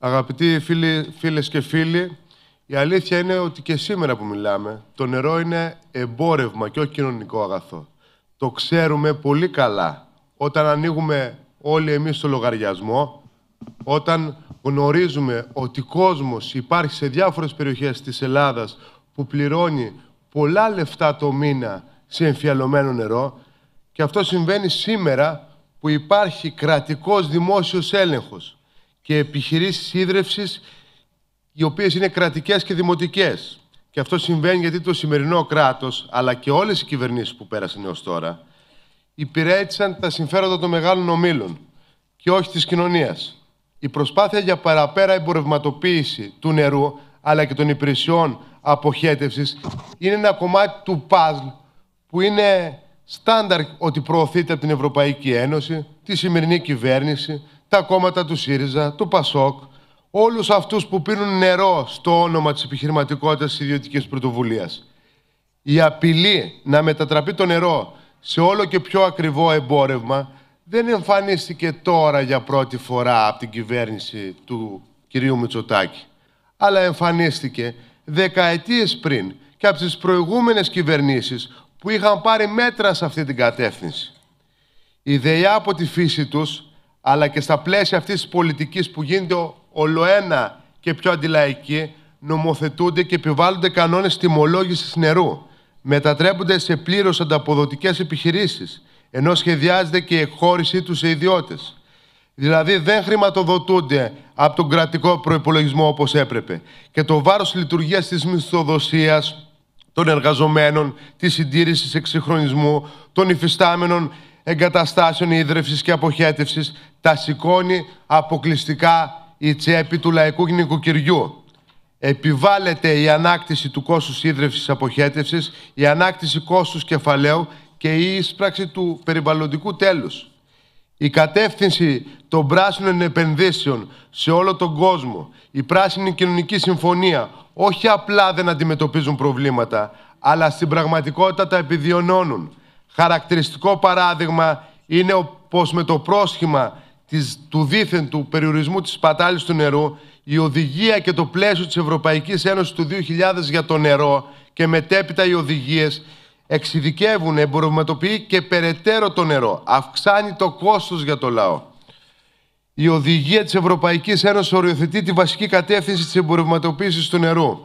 Αγαπητοί φίλοι, φίλες και φίλοι, η αλήθεια είναι ότι και σήμερα που μιλάμε, το νερό είναι εμπόρευμα και όχι κοινωνικό αγαθό. Το ξέρουμε πολύ καλά. Όταν ανοίγουμε όλοι εμείς το λογαριασμό, όταν γνωρίζουμε ότι κόσμος υπάρχει σε διάφορες περιοχές της Ελλάδας που πληρώνει πολλά λεφτά το μήνα σε εμφιαλωμένο νερό και αυτό συμβαίνει σήμερα που υπάρχει κρατικός δημόσιος έλεγχος και επιχειρήσεις ίδρυυσης οι οποίες είναι κρατικές και δημοτικές. Και αυτό συμβαίνει γιατί το σημερινό κράτος, αλλά και όλες οι κυβερνήσεις που πέρασαν έως τώρα, υπηρέτησαν τα συμφέροντα των μεγάλων ομίλων και όχι της κοινωνίας. Η προσπάθεια για παραπέρα εμπορευματοποίηση του νερού, αλλά και των υπηρεσιών αποχέτευσης, είναι ένα κομμάτι του παζλ που είναι στάνταρ ότι προωθείται από την Ευρωπαϊκή Ένωση, τη σημερινή κυβέρνηση, τα κόμματα του ΣΥΡΙΖΑ, του ΠΑΣΟΚ, όλους αυτούς που πίνουν νερό στο όνομα της επιχειρηματικότητας της ιδιωτικής πρωτοβουλίας. Η απειλή να μετατραπεί το νερό σε όλο και πιο ακριβό εμπόρευμα δεν εμφανίστηκε τώρα για πρώτη φορά από την κυβέρνηση του κυρίου Μητσοτάκη, αλλά εμφανίστηκε δεκαετίες πριν και από τις προηγούμενες κυβερνήσεις που είχαν πάρει μέτρα σε αυτή την κατεύθυνση. Η ιδέα από τη φύση τους αλλά και στα πλαίσια αυτής της πολιτικής που γίνεται ολοένα και πιο αντιλαϊκή, νομοθετούνται και επιβάλλονται κανόνες τιμολόγησης νερού, μετατρέπονται σε πλήρως ανταποδοτικές επιχειρήσεις, ενώ σχεδιάζεται και η εκχώρησή τους σε ιδιώτες. Δηλαδή δεν χρηματοδοτούνται από τον κρατικό προϋπολογισμό όπως έπρεπε. Και το βάρος λειτουργίας της μισθοδοσίας των εργαζομένων, της συντήρησης εξυγχρονισμού, των υφιστάμενων εγκαταστάσεων ίδρυυσης και αποχέτευσης τα σηκώνει αποκλειστικά η τσέπη του λαϊκού γυναικοκυριού. Επιβάλλεται η ανάκτηση του κόστους ίδρυυσης αποχέτευσης, η ανάκτηση κόστους κεφαλαίου και η ίσπραξη του περιβαλλοντικού τέλους. Η κατεύθυνση των πράσινων επενδύσεων σε όλο τον κόσμο, η πράσινη κοινωνική συμφωνία, όχι απλά δεν αντιμετωπίζουν προβλήματα, αλλά στην πραγματικότητα τα επιδιωνώνουν. Χαρακτηριστικό παράδειγμα είναι πως με το πρόσχημα της, του δίθεν του περιορισμού της πατάλης του νερού η οδηγία και το πλαίσιο της Ευρωπαϊκής Ένωσης του 2000 για το νερό και μετέπειτα οι οδηγίες εξειδικεύουν, εμπορευματοποιεί και περαιτέρω το νερό. Αυξάνει το κόστος για το λαό. Η οδηγία της Ευρωπαϊκής Ένωσης οριοθετεί τη βασική κατεύθυνση της εμπορευματοποίησης του νερού.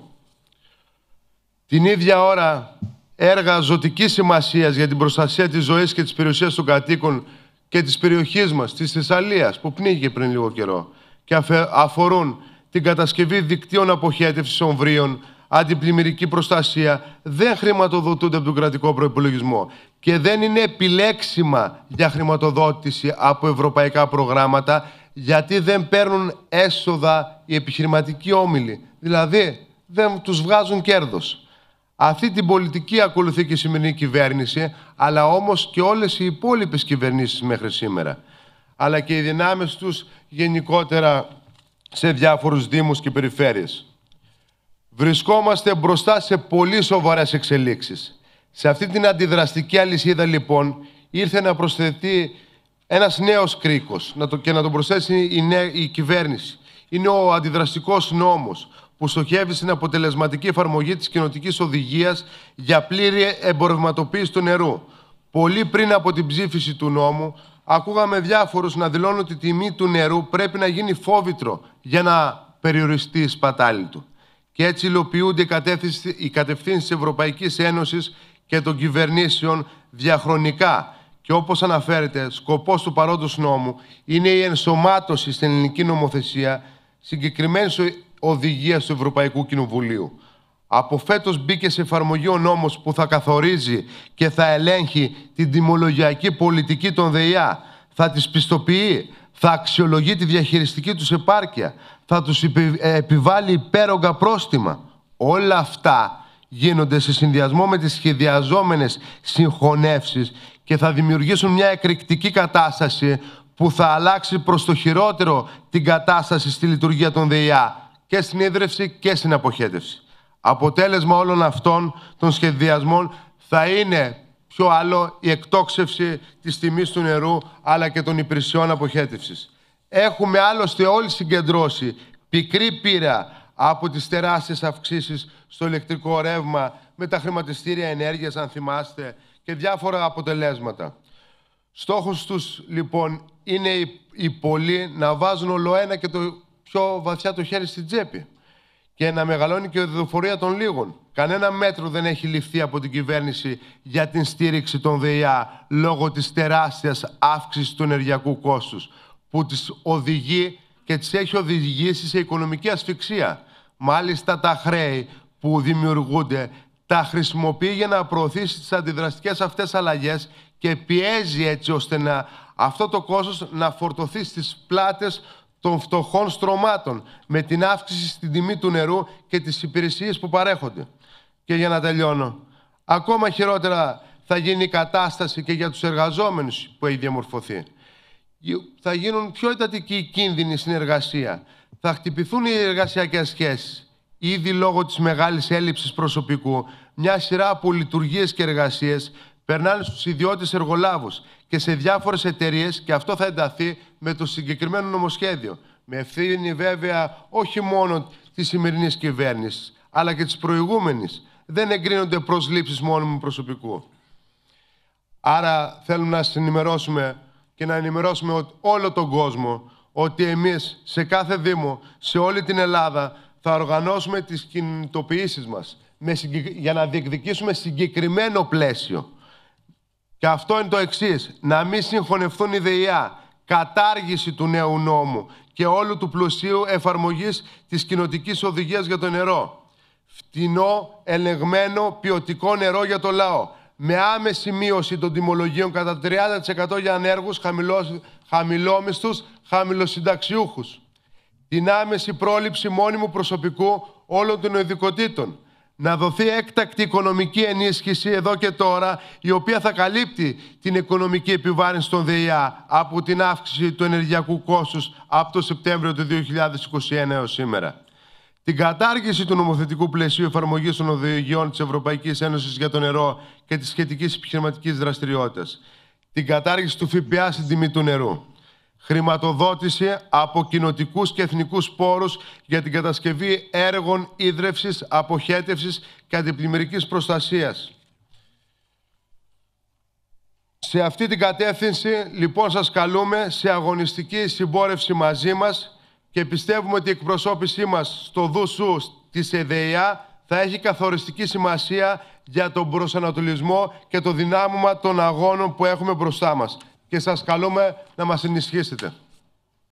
Την ίδια ώρα έργα ζωτικής σημασίας για την προστασία της ζωής και της περιουσίας των κατοίκων και της περιοχής μας, της Θεσσαλίας, που πνίγηκε πριν λίγο καιρό, και αφορούν την κατασκευή δικτύων αποχέτευσης ομβρίων, αντιπλημμυρική προστασία, δεν χρηματοδοτούνται από τον κρατικό προϋπολογισμό και δεν είναι επιλέξιμα για χρηματοδότηση από ευρωπαϊκά προγράμματα, γιατί δεν παίρνουν έσοδα οι επιχειρηματικοί όμιλοι. Δηλαδή, δεν τους βγάζουν κέρδος. Αυτή την πολιτική ακολουθεί και η σημερινή κυβέρνηση, αλλά όμως και όλες οι υπόλοιπες κυβερνήσεις μέχρι σήμερα. Αλλά και οι δυνάμεις τους γενικότερα σε διάφορους δήμους και περιφέρειες. Βρισκόμαστε μπροστά σε πολύ σοβαρές εξελίξεις. Σε αυτή την αντιδραστική αλυσίδα, λοιπόν, ήρθε να προσθεθεί ένας νέος κρίκος και να τον προσθέσει η, η κυβέρνηση. Είναι ο αντιδραστικός νόμος, που στοχεύει στην αποτελεσματική εφαρμογή της κοινοτικής οδηγίας για πλήρη εμπορευματοποίηση του νερού. Πολύ πριν από την ψήφιση του νόμου, ακούγαμε διάφορους να δηλώνουν ότι η τιμή του νερού πρέπει να γίνει φόβητρο για να περιοριστεί η σπατάλη του. Και έτσι υλοποιούνται οι κατευθύνσεις της Ευρωπαϊκής Ένωσης και των κυβερνήσεων διαχρονικά. Και όπως αναφέρεται, σκοπός του παρόντος νόμου είναι η ενσωμάτωση στην ελληνική νομοθεσία συγκεκριμένης Οδηγία του Ευρωπαϊκού Κοινοβουλίου. Από φέτος μπήκε σε εφαρμογή ο νόμος που θα καθορίζει και θα ελέγχει την τιμολογιακή πολιτική των ΔΕΙΑ. Θα τις πιστοποιεί, θα αξιολογεί τη διαχειριστική τους επάρκεια, θα τους ε, επιβάλλει υπέρογκα πρόστιμα. Όλα αυτά γίνονται σε συνδυασμό με τις σχεδιαζόμενες συγχωνεύσεις και θα δημιουργήσουν μια εκρηκτική κατάσταση που θα αλλάξει προς το χειρότερο την κατάσταση στη λειτουργία των ΔΕΙΑ και στην ίδρυυση και στην αποχέτευση. Αποτέλεσμα όλων αυτών των σχεδιασμών θα είναι πιο άλλο η εκτόξευση της τιμής του νερού αλλά και των υπηρεσιών αποχέτευσης. Έχουμε άλλωστε όλοι συγκεντρώσει πικρή πείρα από τις τεράστιες αυξήσεις στο ηλεκτρικό ρεύμα με τα χρηματιστήρια ενέργειας, αν θυμάστε, και διάφορα αποτελέσματα. Στόχος τους, λοιπόν, είναι οι πολλοί να βάζουν ολοένα και το πιο βαθιά το χέρι στην τσέπη και να μεγαλώνει και η οδηγοφορία των λίγων. Κανένα μέτρο δεν έχει ληφθεί από την κυβέρνηση για την στήριξη των ΔΕΙΑ λόγω της τεράστιας αύξησης του ενεργειακού κόστους που τις οδηγεί και τις έχει οδηγήσει σε οικονομική ασφυξία. Μάλιστα τα χρέη που δημιουργούνται τα χρησιμοποιεί για να προωθήσει τις αντιδραστικές αυτές αλλαγές και πιέζει έτσι ώστε να αυτό το κόστος να φορτωθεί στις πλάτες των φτωχών στρωμάτων με την αύξηση στην τιμή του νερού και τις υπηρεσίες που παρέχονται. Και για να τελειώνω, ακόμα χειρότερα θα γίνει η κατάσταση και για τους εργαζόμενους που έχει διαμορφωθεί. Θα γίνουν πιο εντατικοί οι κίνδυνοι στην εργασία. Θα χτυπηθούν οι εργασιακές σχέσεις. Ήδη λόγω της μεγάλης έλλειψης προσωπικού, μια σειρά από λειτουργίες και εργασίες περνάνε στους ιδιώτες εργολάβους και σε διάφορες εταιρείες και αυτό θα ενταθεί με το συγκεκριμένο νομοσχέδιο. Με ευθύνη βέβαια όχι μόνο της σημερινής κυβέρνησης, αλλά και της προηγούμενης. Δεν εγκρίνονται προσλήψεις μόνιμου προσωπικού. Άρα θέλουμε να συνημερώσουμε και να ενημερώσουμε όλο τον κόσμο ότι εμείς σε κάθε Δήμο, σε όλη την Ελλάδα, θα οργανώσουμε τις κινητοποιήσεις μας για να διεκδικήσουμε συγκεκριμένο πλαίσιο. Και αυτό είναι το εξής: Να μην συγχωνευτούν ιδεϊά, κατάργηση του νέου νόμου και όλου του πλουσίου εφαρμογής της κοινοτικής οδηγίας για το νερό. Φτηνό, ελεγμένο, ποιοτικό νερό για το λαό. Με άμεση μείωση των τιμολογίων κατά 30% για ανέργους, χαμηλόμισθους, χαμηλοσυνταξιούχους. Την άμεση πρόληψη μόνιμου προσωπικού όλων των ειδικοτήτων να δοθεί έκτακτη οικονομική ενίσχυση εδώ και τώρα, η οποία θα καλύπτει την οικονομική επιβάρυνση των ΔΕΙΑ από την αύξηση του ενεργειακού κόστους από το Σεπτέμβριο του 2021 έως σήμερα. Την κατάργηση του νομοθετικού πλαισίου εφαρμογής των οδηγιών της Ευρωπαϊκής Ένωσης για το νερό και της σχετικής επιχειρηματικής δραστηριότητας. Την κατάργηση του ΦΠΑ στην τιμή του νερού χρηματοδότηση από κοινοτικούς και εθνικούς πόρους για την κατασκευή έργων ίδρευσης, αποχέτευσης και αντιπλημμυρικής προστασίας. Σε αυτή την κατεύθυνση, λοιπόν, σας καλούμε σε αγωνιστική συμπόρευση μαζί μας και πιστεύουμε ότι η εκπροσώπησή μας στο ΔΟΣΟΥ της ΕΔΕΙΑ θα έχει καθοριστική σημασία για τον προσανατολισμό και το δυνάμωμα των αγώνων που έχουμε μπροστά μας και σας καλούμε να μας ενισχύσετε.